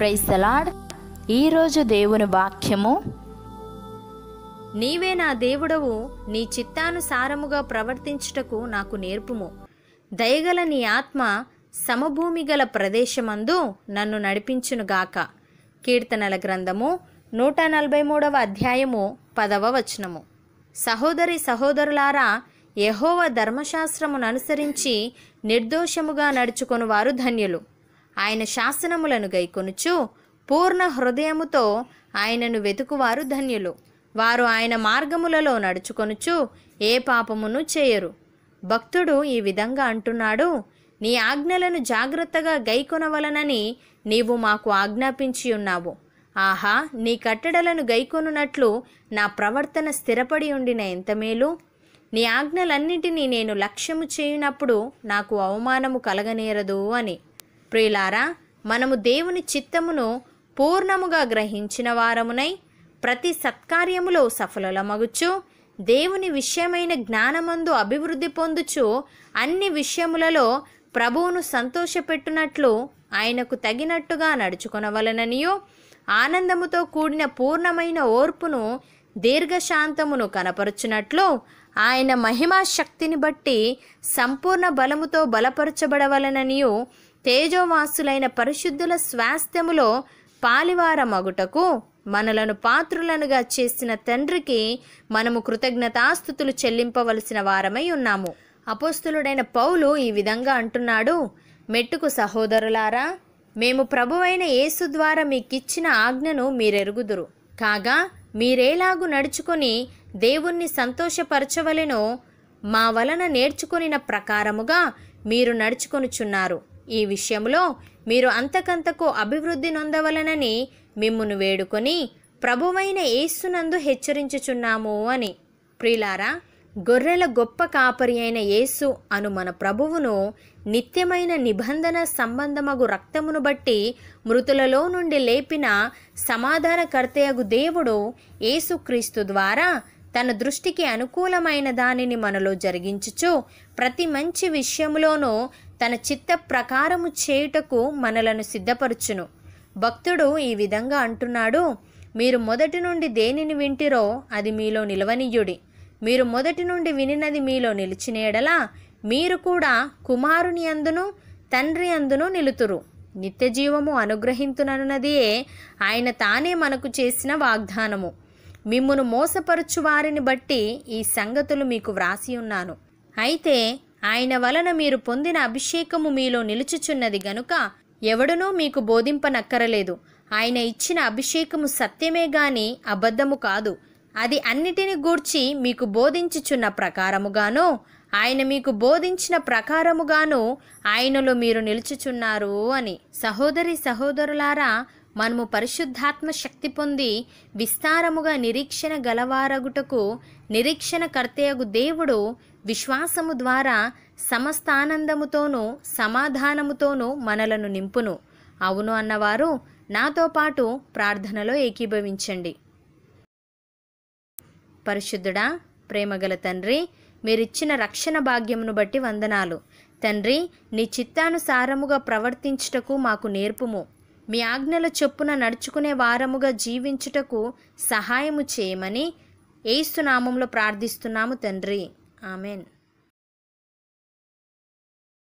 praise తలాడ్ ఈరోజు దేవుని వాక్యము నీవే నా దేవుడవు నీ చిత్తానుసారముగా ప్రవర్తించుటకు నాకు నేర్పుము దయగల నీ ఆత్మ సమభూమి గల ప్రదేశమందు నన్ను నడిపించునుగాక కీర్తనల గ్రంథము నూట నలభై మూడవ అధ్యాయము పదవ వచనము సహోదరి సహోదరులారా యహోవ ధర్మశాస్త్రమును అనుసరించి నిర్దోషముగా వారు ధన్యులు ఆయన శాసనములను గైకొనుచు పూర్ణ హృదయముతో ఆయనను వెతుకువారు ధన్యులు వారు ఆయన మార్గములలో నడుచుకొనుచు ఏ పాపమును చేయరు భక్తుడు ఈ విధంగా అంటున్నాడు నీ ఆజ్ఞలను జాగ్రత్తగా గైకొనవలనని నీవు మాకు ఆజ్ఞాపించి ఉన్నావు ఆహా నీ కట్టడలను గైకొనున్నట్లు నా ప్రవర్తన స్థిరపడి ఉండిన ఎంత మేలు నీ ఆజ్ఞలన్నిటినీ నేను లక్ష్యము చేయునప్పుడు నాకు అవమానము కలగనేరదు అని ప్రియులారా మనము దేవుని చిత్తమును పూర్ణముగా గ్రహించిన వారమునై ప్రతి సత్కార్యములో సఫలమగుచు దేవుని విషయమైన జ్ఞానమందు అభివృద్ధి పొందుచు అన్ని విషయములలో ప్రభువును సంతోషపెట్టునట్లు ఆయనకు తగినట్టుగా నడుచుకునవలననియో ఆనందముతో కూడిన పూర్ణమైన ఓర్పును దీర్ఘశాంతమును కనపరుచునట్లు ఆయన మహిమా శక్తిని బట్టి సంపూర్ణ బలముతో బలపరచబడవలననియో తేజోవాసులైన పరిశుద్ధుల స్వాస్థ్యములో పాలివారమగుటకు మనలను పాత్రులనుగా చేసిన తండ్రికి మనము కృతజ్ఞతాస్థుతులు చెల్లింపవలసిన వారమై ఉన్నాము అపోస్తులుడైన పౌలు ఈ విధంగా అంటున్నాడు మెట్టుకు సహోదరులారా మేము ప్రభువైన యేసు ద్వారా మీకిచ్చిన ఆజ్ఞను మీరెరుగుదురు కాగా మీరేలాగు నడుచుకొని దేవుణ్ణి సంతోషపరచవలెనో మా వలన నేర్చుకొనిన ప్రకారముగా మీరు నడుచుకొనుచున్నారు ఈ విషయంలో మీరు అంతకంతకు అభివృద్ధి నొందవలనని మిమ్మును వేడుకొని ప్రభువైన యేసునందు హెచ్చరించుచున్నాము అని ప్రిలారా గొర్రెల గొప్ప కాపరి అయిన యేసు అను మన ప్రభువును నిత్యమైన నిబంధన సంబంధమగు రక్తమును బట్టి మృతులలో నుండి లేపిన సమాధానకర్తయగు దేవుడు యేసుక్రీస్తు ద్వారా తన దృష్టికి అనుకూలమైన దానిని మనలో జరిగించుచు ప్రతి మంచి విషయంలోనూ తన చిత్త ప్రకారము చేయుటకు మనలను సిద్ధపరచును భక్తుడు ఈ విధంగా అంటున్నాడు మీరు మొదటి నుండి దేనిని వింటిరో అది మీలో నిలవనీయుడి మీరు మొదటి నుండి వినినది మీలో నిలిచినేడలా మీరు కూడా కుమారుని అందును తండ్రి అందును నిలుతురు నిత్య జీవము ఆయన తానే మనకు చేసిన వాగ్దానము మిమ్మును మోసపరుచు వారిని బట్టి ఈ సంగతులు మీకు వ్రాసి ఉన్నాను అయితే ఆయన వలన మీరు పొందిన అభిషేకము మీలో నిలుచుచున్నది గనుక ఎవడనో మీకు బోధింపనక్కరలేదు ఆయన ఇచ్చిన అభిషేకము సత్యమే గాని అబద్ధము కాదు అది అన్నిటిని గూర్చి మీకు బోధించుచున్న ప్రకారముగాను ఆయన మీకు బోధించిన ప్రకారముగాను ఆయనలో మీరు నిలుచుచున్నారు అని సహోదరి సహోదరులారా మనము పరిశుద్ధాత్మ శక్తి పొంది విస్తారముగా నిరీక్షణ గలవారగుటకు నిరీక్షణ కర్తయగు దేవుడు విశ్వాసము ద్వారా సమస్తానందముతోనూ సమాధానముతోనూ మనలను నింపును అవును అన్నవారు నాతో పాటు ప్రార్థనలో ఏకీభవించండి పరిశుద్ధుడా ప్రేమగల తండ్రి మీరిచ్చిన రక్షణ భాగ్యమును బట్టి వందనాలు తండ్రి నీ చిత్తానుసారముగా ప్రవర్తించుటకు మాకు నేర్పుము మీ ఆజ్ఞల చొప్పున నడుచుకునే వారముగా జీవించుటకు సహాయము చేయమని ఏసునామంలో ప్రార్థిస్తున్నాము తండ్రి ఆమెన్